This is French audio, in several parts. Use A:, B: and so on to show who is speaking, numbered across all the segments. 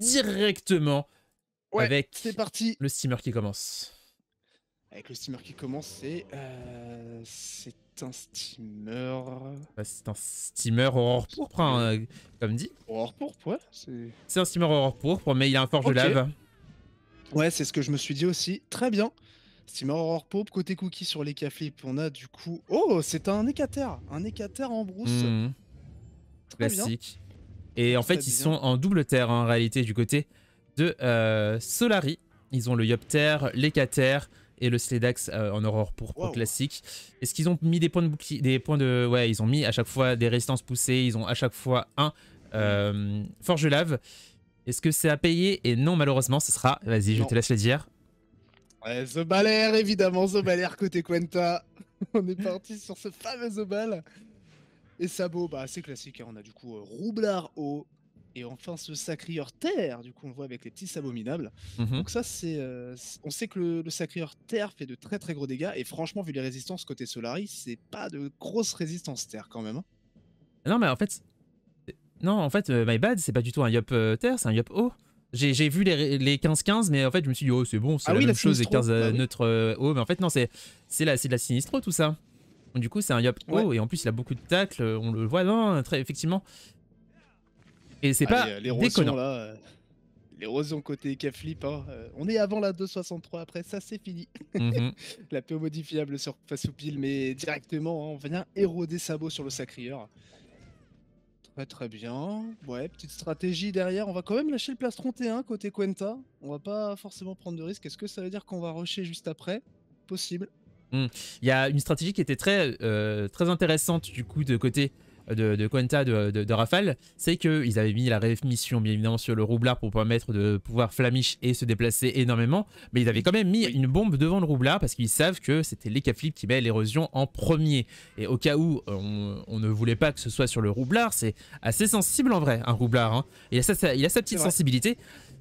A: directement avec le steamer qui commence.
B: Avec le steamer qui commence, c'est. Euh, c'est un
A: steamer. c'est un steamer aurore pourpre, hein, euh, comme dit.
B: Aurore pourpre, ouais.
A: C'est un steamer aurore pourpre, mais il a un forge de lave. Ouais, c'est ce que je me suis dit aussi.
B: Très bien. Steamer aurore pourpre, côté cookie sur les flip, on a du coup. Oh, c'est un écataire. Un écater en brousse. Mmh.
A: Classique. Et en fait, ils sont en double terre hein, en réalité du côté de euh, Solari. Ils ont le Yopter, l'Ecater et le Sledax euh, en aurore pour, classique. Est-ce qu'ils ont mis des points de bouclier Des points de. Ouais, ils ont mis à chaque fois des résistances poussées. Ils ont à chaque fois un euh, Forge Lave. Est-ce que c'est à payer Et non, malheureusement, ce sera. Vas-y, je te laisse le dire.
B: Ouais, The Baler, évidemment, The côté Quenta. On est parti sur ce fameux The et sabots, bah, c'est classique. Hein. On a du coup euh, Roublard haut. Et enfin ce sacrieur terre, du coup on le voit avec les petits sabots minables. Mhm. Donc ça euh, c'est... on sait que le, le sacrieur terre fait de très très gros dégâts. Et franchement vu les résistances côté Solaris, c'est pas de grosse résistance terre quand même. Hein.
A: Non mais en fait... Non en fait euh, My Bad c'est pas du tout un Yop terre, c'est un Yop haut. J'ai vu les 15-15, mais en fait, je me suis dit, oh, c'est bon, c'est ah la même chose, les 15 bah neutres haut. Mais en fait, non, c'est de la sinistro, tout ça du coup, c'est un Yop oh, et en plus, il a beaucoup de tacles. Euh, on le voit, non, très, effectivement. Et c'est ah, pas les, roses euh,
B: Là, euh, côté K-Flip. Hein, on est avant la 2.63, après ça c'est fini. Mhm. la peu modifiable sur face pile, mais directement hein, on vient éroder sabot sur le sacrieur. Très très bien. Ouais, petite stratégie derrière. On va quand même lâcher le place 31 côté Quenta. On va pas forcément prendre de risque. Est-ce que ça veut dire qu'on va rusher juste après Possible.
A: Hum. Il y a une stratégie qui était très, euh, très intéressante du coup de côté euh, de, de de, de, Rafale, c'est qu'ils avaient mis la rémission bien évidemment sur le roublard pour permettre de pouvoir flamiche et se déplacer énormément, mais ils avaient quand même mis une bombe devant le roublard parce qu'ils savent que c'était les qui met l'érosion en premier. Et au cas où euh, on, ne voulait pas que ce soit sur le roublard, c'est assez sensible en vrai, un roublard. Hein. Il, a il a sa petite sensibilité.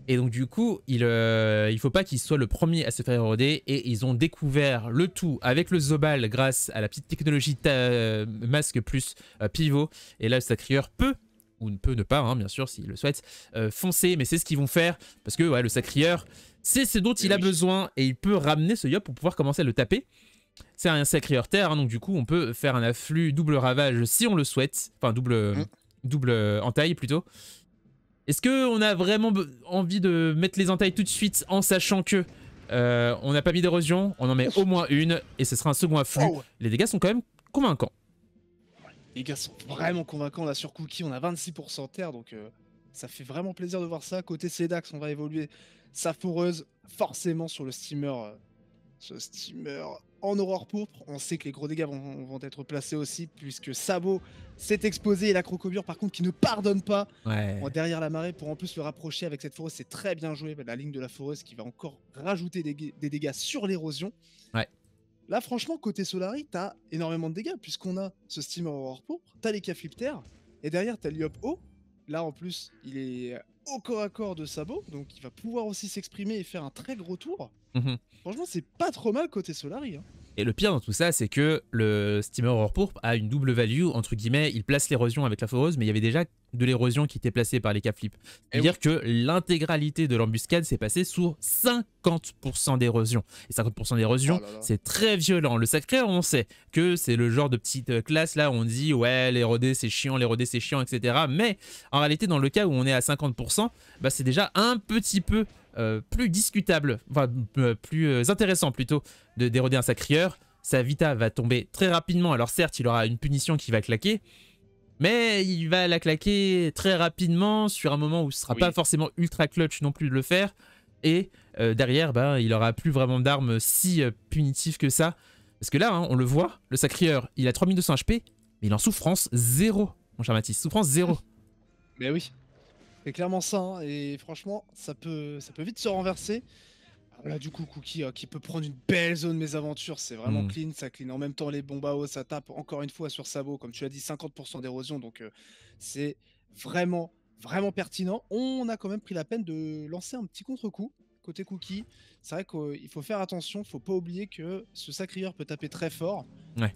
A: Et donc, du coup, il ne euh, faut pas qu'il soit le premier à se faire éroder. Et ils ont découvert le tout avec le Zobal grâce à la petite technologie euh, masque plus euh, pivot. Et là, le sacrieur peut ou ne peut ne pas, hein, bien sûr, s'il le souhaite, foncer. Mais c'est ce qu'ils vont faire, parce que le sacrieur, c'est ce dont eh il a besoin, et il peut ramener ce yop pour pouvoir commencer à le taper. C'est un sacrieur terre, hein, donc du coup, on peut faire un afflux double ravage si on le souhaite, enfin double, mm. double entaille plutôt, est-ce qu'on a vraiment envie de mettre les entailles tout de suite en sachant que euh, on n'a pas mis d'érosion, on en met au moins une et ce sera un second afflux. Les dégâts sont quand même convaincants.
B: Les dégâts sont vraiment convaincants là sur Cookie, on a 26% terre donc euh, ça fait vraiment plaisir de voir ça. Côté SEDAX, on va évoluer sa foreuse forcément sur le steamer euh, ce steamer en aurore pourpre. On sait que les gros dégâts vont, être placés aussi, puisque Sabo s'est exposé et la crocobure, par contre, qui ne pardonne pas derrière la marée pour en plus le rapprocher avec cette forêt. C'est très bien joué. La ligne de la forêt qui va encore rajouter des, dégâts sur l'érosion. Là, franchement, côté Solari, t'as énormément de dégâts, puisqu'on a ce steamer aurore pourpre, t'as les et derrière, t'as Liop O. Là, en plus, il est au corps à corps de Sabot, donc il va pouvoir aussi s'exprimer et faire un très gros tour. Mhm. Franchement, c'est pas trop mal côté Solari. Hein.
A: Et le pire dans tout ça, c'est que le steamer hors pourpre a une double value, entre guillemets, il place l'érosion avec la foreuse, mais il y avait déjà de l'érosion qui était placée par les cap flips. Eh C'est-à-dire que l'intégralité de l'embuscade s'est passée sur 50% d'érosion. Et 50% d'érosion, oh c'est très violent. Le sacré, on sait que c'est le genre de petite euh, classe là où on dit ouais, les c'est chiant, les c'est chiant, etc. Mais en réalité, dans le cas où on est à 50%, bah, c'est déjà un petit peu euh, plus discutable, euh, plus euh, intéressant plutôt, de déroder un sacrieur. Sa vita va tomber très rapidement, alors certes il aura une punition qui va claquer, mais il va la claquer très rapidement sur un moment où ce sera pas forcément ultra clutch non plus de le faire. Et derrière, bah, il aura plus vraiment d'armes si punitives que ça. Parce que là, hein, on le voit, le sacrieur, il a 3200 HP, mais il en souffrance zéro, mon cher Mathis. Souffrance zéro. Mais oui.
B: C'est clairement ça. Hein, et franchement, ça peut, ça peut vite se renverser. Là, du coup, Cookie euh, qui peut prendre une belle zone mésaventure, c'est vraiment mm. clean, ça clean. En même temps, les bombes à ça tape encore une fois sur Sabo, comme tu as dit, 50% d'érosion, donc euh, c'est vraiment, vraiment pertinent. On a quand même pris la peine de lancer un petit contre-coup côté Cookie. C'est vrai qu'il faut faire attention, faut pas oublier que ce sacrieur peut taper très fort.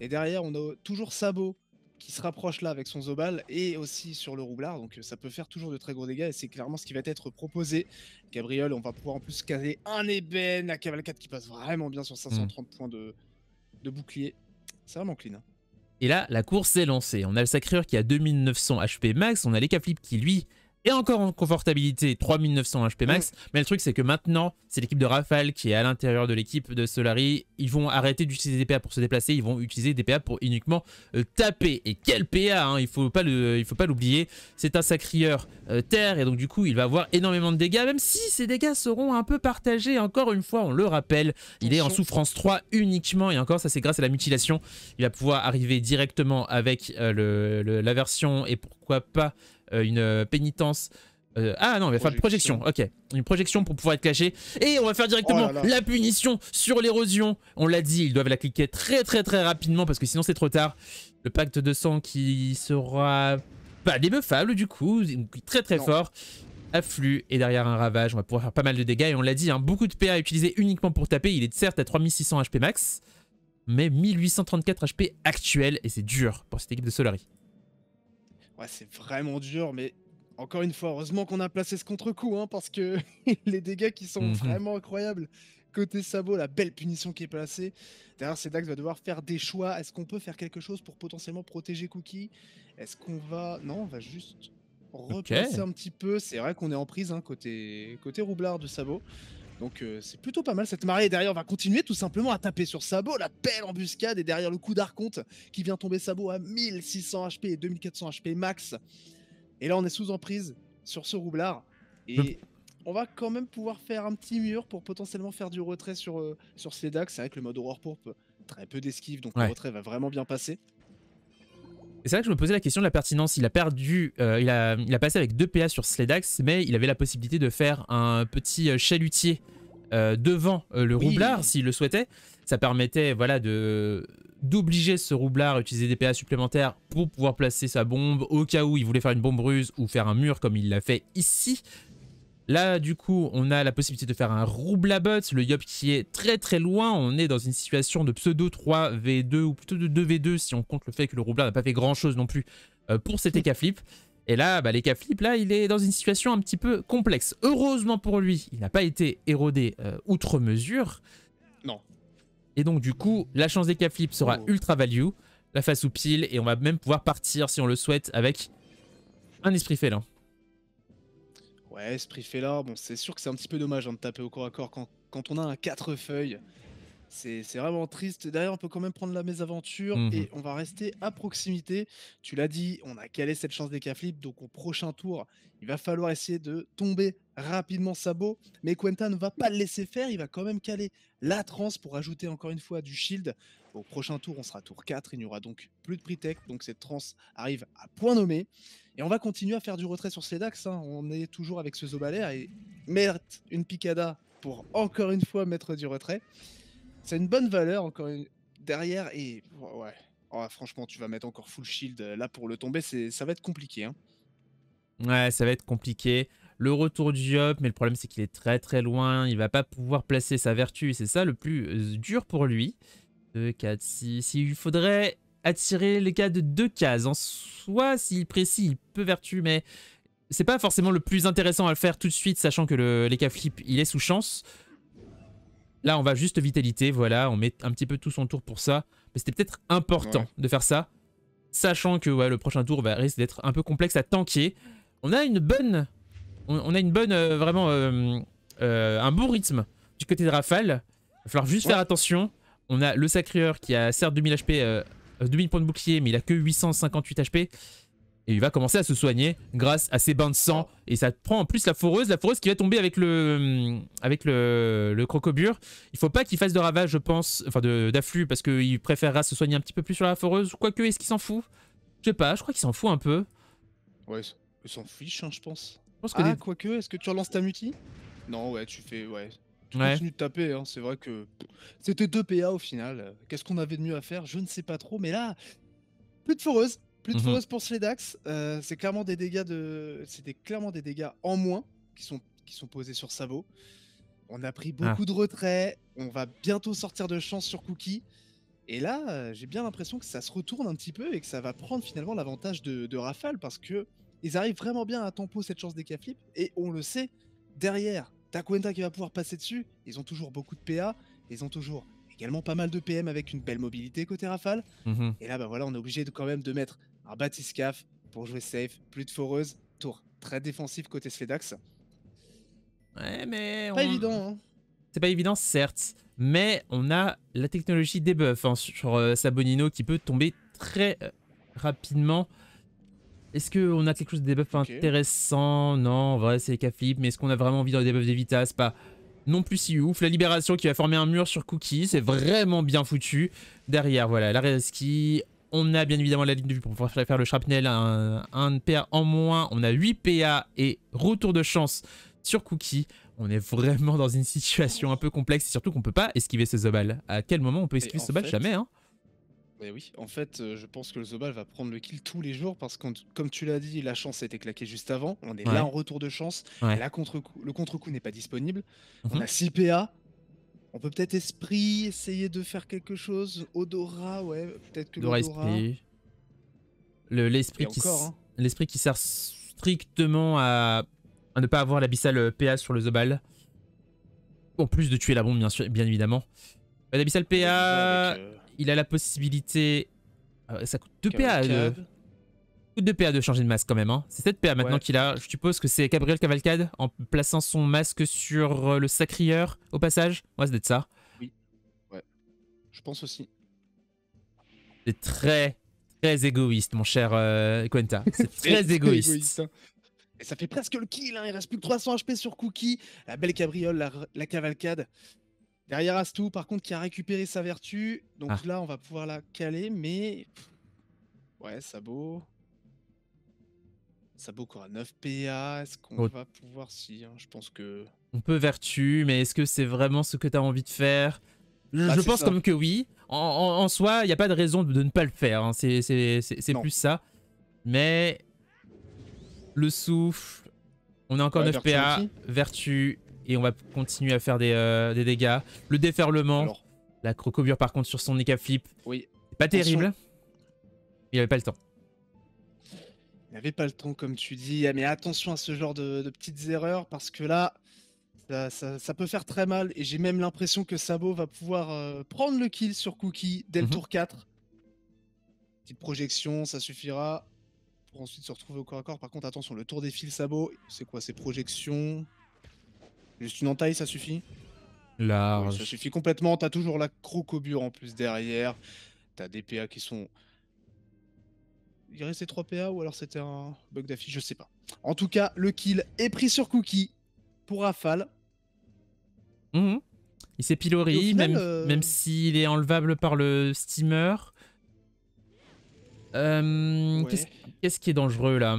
B: Et derrière, on a toujours Sabo qui se rapproche là avec son Zobal et aussi sur le roublard. Donc euh, ça peut faire toujours de très gros dégâts et c'est clairement ce qui va être proposé. Gabriel, on va pouvoir en plus caser un ébène, à cavalcade qui passe vraiment bien sur 530 hmm. points de, de bouclier. C'est vraiment clean.
A: Et là, la course est lancée. On a le Sacreur qui a 2900 HP max, on a les qui lui et encore en confortabilité, 3900 HP max. Mm. Mais le truc, c'est que maintenant, c'est l'équipe de Rafale qui est à l'intérieur de l'équipe de Solari. Ils vont arrêter d'utiliser des PA pour se déplacer, ils vont utiliser des PA pour uniquement euh, taper. Et quel PA hein, Il faut pas faut pas l'oublier. C'est un sacrieur euh, terre et donc du coup, il va avoir énormément de dégâts, même si ces dégâts seront un peu partagés. Encore une fois, on le rappelle, il est en souffrance 3 uniquement et encore, ça c'est grâce à la mutilation. Il va pouvoir arriver directement avec euh, la version et pourquoi pas euh, une euh, pénitence. Euh, ah non, on va faire une projection, ok. Une projection pour pouvoir être caché. Et on va faire directement oh la punition sur l'érosion. On l'a dit, ils doivent la cliquer très très très rapidement parce que sinon c'est trop tard. Le pacte de sang qui sera pas débuffable du coup, très très fort. Afflux et derrière un ravage, on va pouvoir faire pas mal de dégâts. Et on l'a dit, hein, beaucoup de PA utiliser uniquement pour taper. Il est certes à 3600 HP max, mais 1834 HP actuel. Et c'est dur pour cette équipe de Solari.
B: Ouais, c'est vraiment dur, mais encore une fois, heureusement qu'on a placé ce contre-coup, hein, parce que les dégâts qui sont mhm. vraiment incroyables. Côté sabot, la belle punition qui est placée. Derrière, Dax va devoir faire des choix. Est-ce qu'on peut faire quelque chose pour potentiellement protéger Cookie Est-ce qu'on va. Non, on va juste repasser un petit peu. C'est vrai qu'on est en prise hein, côté... côté roublard de sabot. Donc euh, c'est plutôt pas mal cette marée. derrière, on va continuer tout simplement à taper sur Sabo. La belle embuscade et derrière le coup d'Arconte qui vient tomber Sabo à 1600 HP et 2400 HP max. Et là, on est sous emprise sur ce roublard. Et on va quand même pouvoir faire un petit mur pour potentiellement faire du retrait sur, euh, sur C'est vrai que le mode Aurore pour très peu d'esquive, donc le retrait va vraiment bien passer
A: c'est là que je me posais la question de la pertinence. Il a perdu, euh, il, a, passé avec deux PA sur Sledax, mais il avait la possibilité de faire un petit euh, chalutier euh, devant le roublard s'il le souhaitait. Ça permettait voilà, de d'obliger ce roublard à utiliser des PA supplémentaires pour pouvoir placer sa bombe au cas où il voulait faire une bombe ruse ou faire un mur comme il l'a fait ici. Là, du coup, on a la possibilité de faire un Roublabot, le Yop qui est très très loin. On est dans une situation de pseudo 3v2 ou plutôt de 2v2 si on compte le fait que le Roubla n'a pas fait grand chose non plus euh, pour cet Ekaflip. Et là, bah, Flip, là, il est dans une situation un petit peu complexe. Heureusement pour lui, il n'a pas été érodé euh, outre mesure. Non. Et donc, du coup, la chance d'Ekaflip sera oh. ultra value, la face ou pile, et on va même pouvoir partir si on le souhaite avec un esprit félin.
B: Ouais, Feller. bon, c'est sûr que c'est un petit peu dommage hein, de taper au corps à corps quand, quand on a un 4 feuilles. C'est vraiment triste. d'ailleurs on peut quand même prendre la mésaventure mmh et on va rester à proximité. Tu l'as dit, on a calé cette chance des cas Donc, au prochain tour, il va falloir essayer de tomber rapidement sabot. Mais Quentin ne va pas le laisser faire. Il va quand même caler la transe pour ajouter encore une fois du shield. Au prochain tour, on sera tour 4. Il n'y aura donc plus de pre-tech. Donc, cette transe arrive à point nommé. Et on va continuer à faire du retrait sur Sledax. Hein. On est toujours avec ce Zobalaire et merde, une picada pour encore une fois mettre du retrait. C'est une bonne valeur encore une... derrière et ouais. Oh, franchement, tu vas mettre encore full shield euh, là pour le tomber, ça va être compliqué. Hein.
A: Ouais, ça va être compliqué. Le retour du Hop, mais le problème c'est qu'il est très très loin, il va pas pouvoir placer sa vertu, c'est ça le plus euh, dur pour lui. 2, 4, 6, il faudrait attirer les cas de deux cases. En soi, s'il précise, il peut vertu, mais c'est pas forcément le plus intéressant à le faire tout de suite, sachant que le, les cas flip, il est sous chance. Là, on va juste vitalité, voilà, on met un petit peu tout son tour pour ça. Mais c'était peut-être important de faire ça, sachant que le prochain tour va risque d'être un peu complexe à tanker. On a une bonne, on, a une bonne, euh, vraiment, euh, euh, un bon rythme du côté de Rafale. Il va falloir juste faire attention. On a le Sacrieur qui a certes 2000 HP, 2000 points de bouclier, mais il a que 858 HP. Et il va commencer à se soigner grâce à ses bains de sang. Et ça prend en plus la foreuse. La foreuse qui va tomber avec le, mm, avec le, crocobure. Il faut pas qu'il fasse de ravage, je pense. Enfin, d'afflux, parce qu'il préférera se soigner un petit peu plus sur la foreuse. Quoique, est-ce qu'il s'en fout Je sais pas, je crois qu'il s'en fout un peu. Ouais,
B: il s'en fiche, hein, je pense. que ah, quoique, est-ce que tu relances ta Muti Non, ouais, tu fais. Ouais. Tu continues de taper, hein, c'est vrai que c'était deux PA au final. Qu'est-ce qu'on avait de mieux à faire Je ne sais pas trop, mais là, plus de foreuse. Plus de mhm. fausses pour Sledax, euh, c'était clairement des dégâts en moins qui sont posés sur Savo. On a pris beaucoup ah. de retraits, on va bientôt sortir de chance sur Cookie. Et là, euh, j'ai bien l'impression que ça se retourne un petit peu et que ça va prendre finalement l'avantage de, Rafale parce que ils arrivent vraiment bien à tempo cette chance des K flip et on le sait, derrière, Takuenta qui va pouvoir passer dessus, ils ont toujours beaucoup de PA, ils ont toujours également pas mal de PM avec une belle mobilité côté Rafale. Mhm. Et là, bah voilà, on est obligé quand même de mettre un Batiscaf pour jouer safe, plus de foreuse, tour très défensif côté Sledax. Ouais, mais. Pas évident, hein.
A: C'est pas évident, certes, mais on a la technologie des hein, sur euh, Sabonino qui peut tomber très euh, rapidement. Est-ce qu'on a quelque chose de debuff intéressant Non, en vrai, c'est les mais est-ce qu'on a vraiment envie les debuff des C'est pas non plus si ouf. La libération qui va former un mur sur Cookie, c'est vraiment bien foutu. Derrière, voilà, la reski, on a bien évidemment la ligne de vue pour faire le shrapnel, un, PA en moins. On a 8 PA et retour de chance sur Cookie. On est vraiment dans une situation un peu complexe et surtout qu'on peut pas esquiver ce Zobal. À quel moment on peut esquiver ce Zobal Jamais, hein
B: oui, en fait, euh, je pense que le Zobal va prendre le kill tous les jours parce que, comme tu l'as dit, la chance a été claquée juste avant. On est là en retour de chance. La contre le contre-coup n'est pas disponible. On mhm. a 6 PA. On peut peut-être esprit, essayer de faire quelque chose. Odora, ouais, peut-être que l'esprit,
A: qui hein. l'esprit qui sert strictement à, ne pas avoir l'abyssal euh, PA sur le Zobal. En plus de tuer la bombe, bien, sûr, bien évidemment. Euh, l'abyssal PA, euh, il a la possibilité. ça coûte 2 PA. Coup de PA de changer de masque quand même. Hein. C'est cette PA maintenant qu'il a. Je suppose que c'est Gabriel Cavalcade en plaçant son masque sur euh, le sacrieur au passage. Ouais, c'est d'être ça. Oui.
B: Ouais. Je pense aussi.
A: C'est très, très égoïste, mon cher euh, Quenta. C'est très, égoïste.
B: Hein. Et ça fait presque le kill. Hein. Il reste plus que 300 HP sur Cookie. La belle cabriole, la, cavalcade. Derrière Astou, par contre, qui a récupéré sa vertu. Donc ah. là, on va pouvoir la caler, mais. Ouais, beau qu'on aura 9 PA. Est-ce qu'on va pouvoir si hein? Je pense que.
A: On peut vertu, mais est-ce que c'est vraiment ce que tu as envie de faire Je, bah, pense comme que oui. En, soi, il n'y a pas de raison de, ne pas le faire. Hein. C'est plus ça. Mais. Le souffle. On a encore 9 PA. Vertu. Et on va continuer à faire des, euh, dégâts. Le déferlement. La crocobure, par contre, sur son Nika Flip. Oui. Pas terrible. Il avait pas le temps.
B: Il avait pas le temps, comme tu dis. Ah, mais attention à ce genre de, petites erreurs parce que là, ça, peut faire très mal. Et j'ai même l'impression que Sabo va pouvoir euh, prendre le kill sur Cookie dès le mhm. tour 4. Petite projection, ça suffira pour ensuite se retrouver au corps à corps. Par contre, attention, le tour des fils Sabo, c'est quoi ces projections Juste une entaille, ça suffit
A: Là. ça
B: suffit complètement. T'as toujours la crocobure en plus derrière. T'as des PA qui sont il restait 3 PA ou alors c'était un bug d'affiche, je sais pas. En tout cas, le kill est pris sur Cookie pour Rafale.
A: Mhm. Il s'est pilori, euh, même, s'il est enlevable par le steamer. Euh, qu'est-ce qui est dangereux là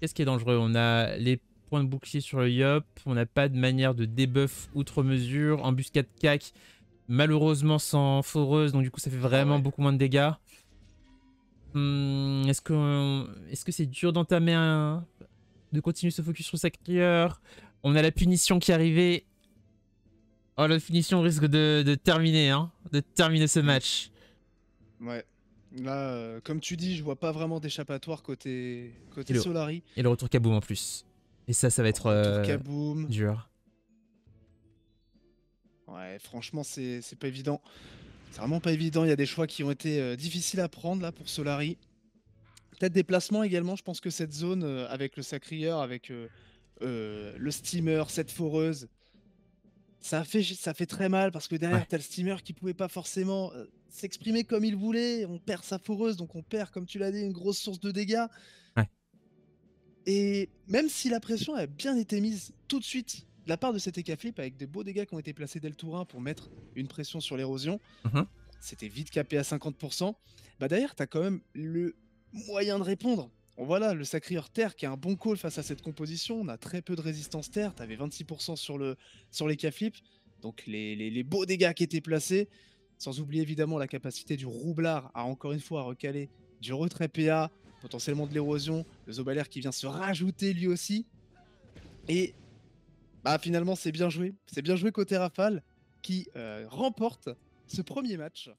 A: Qu'est-ce qui est dangereux On a les points de bouclier sur le Yop, on n'a pas de manière de debuff outre mesure, embuscade cac, malheureusement sans foreuse, donc du coup ça fait vraiment ah beaucoup moins de dégâts. Hmm, est-ce que est-ce que c'est dur dans ta main de continuer ce focus sur sa On a la punition qui est arrivée. Oh la punition risque de, terminer hein, de terminer ce match.
B: Ouais. Là, euh, comme tu dis, je vois pas vraiment d'échappatoire côté côté et le, Solari.
A: Et le retour Kaboom en plus. Et ça, ça va être euh, dur.
B: Ouais, franchement, c'est pas évident. C'est vraiment pas évident. Il y a des choix qui ont été euh, difficiles à prendre là pour Solari. Peut-être des placements également. Je pense que cette zone euh, avec le sacrieur, avec euh, le steamer, cette foreuse, ça fait, ça fait très mal parce que derrière, t'as le steamer qui pouvait pas forcément s'exprimer comme il voulait. On perd sa foreuse, donc on perd, comme tu l'as dit, une grosse source de dégâts. Et même si la pression a bien été mise tout de suite la part de cet écaflip, avec des beaux dégâts qui ont été placés dès le tour 1 pour mettre une pression sur l'érosion, mhm. c'était vite capé à 50%. Bah tu t'as quand même le moyen de répondre. on Voilà, le sacrieur terre qui a un bon call face à cette composition. On a très peu de résistance terre. T'avais 26% sur, le, sur Donc les, les, beaux dégâts qui étaient placés. Sans oublier évidemment la capacité du roublard à encore une fois recaler du retrait PA, potentiellement de l'érosion. Le Zobalaire qui vient se rajouter lui aussi. Et bah finalement c'est bien joué. C'est bien joué côté Rafale qui euh, remporte ce premier match.